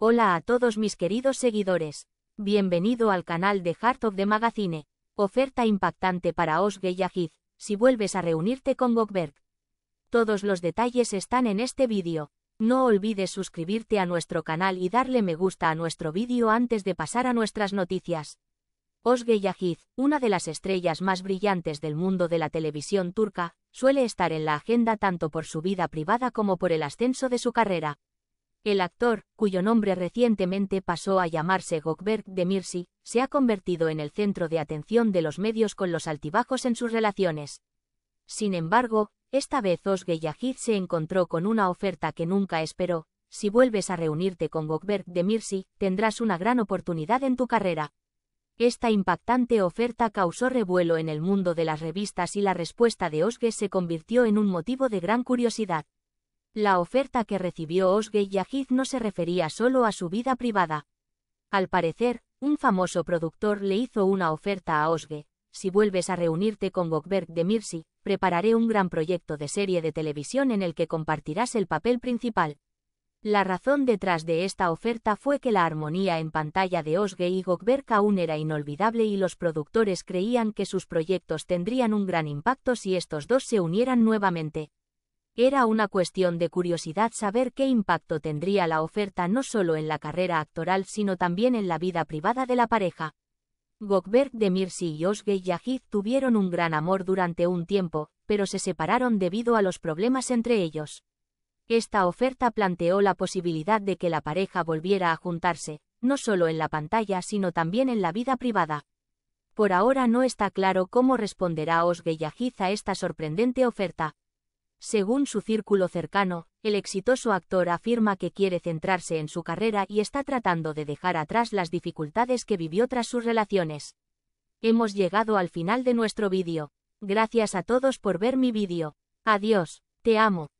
Hola a todos mis queridos seguidores. Bienvenido al canal de Heart of the Magazine. Oferta impactante para Osge Yajid, si vuelves a reunirte con Gokberg. Todos los detalles están en este vídeo. No olvides suscribirte a nuestro canal y darle me gusta a nuestro vídeo antes de pasar a nuestras noticias. Osge Yahid, una de las estrellas más brillantes del mundo de la televisión turca, suele estar en la agenda tanto por su vida privada como por el ascenso de su carrera. El actor, cuyo nombre recientemente pasó a llamarse Gogberg de Mirsi, se ha convertido en el centro de atención de los medios con los altibajos en sus relaciones. Sin embargo, esta vez Osge Yahid se encontró con una oferta que nunca esperó. Si vuelves a reunirte con Gogberg de Mirsi, tendrás una gran oportunidad en tu carrera. Esta impactante oferta causó revuelo en el mundo de las revistas y la respuesta de Osge se convirtió en un motivo de gran curiosidad. La oferta que recibió y Yajid no se refería solo a su vida privada. Al parecer, un famoso productor le hizo una oferta a Osge. Si vuelves a reunirte con Gokberg de Mirsi, prepararé un gran proyecto de serie de televisión en el que compartirás el papel principal. La razón detrás de esta oferta fue que la armonía en pantalla de Osge y Gokberg aún era inolvidable y los productores creían que sus proyectos tendrían un gran impacto si estos dos se unieran nuevamente. Era una cuestión de curiosidad saber qué impacto tendría la oferta no solo en la carrera actoral sino también en la vida privada de la pareja. Gokberg de Mirsi y Özge Yahid tuvieron un gran amor durante un tiempo, pero se separaron debido a los problemas entre ellos. Esta oferta planteó la posibilidad de que la pareja volviera a juntarse, no solo en la pantalla sino también en la vida privada. Por ahora no está claro cómo responderá Özge Yahid a esta sorprendente oferta. Según su círculo cercano, el exitoso actor afirma que quiere centrarse en su carrera y está tratando de dejar atrás las dificultades que vivió tras sus relaciones. Hemos llegado al final de nuestro vídeo. Gracias a todos por ver mi vídeo. Adiós, te amo.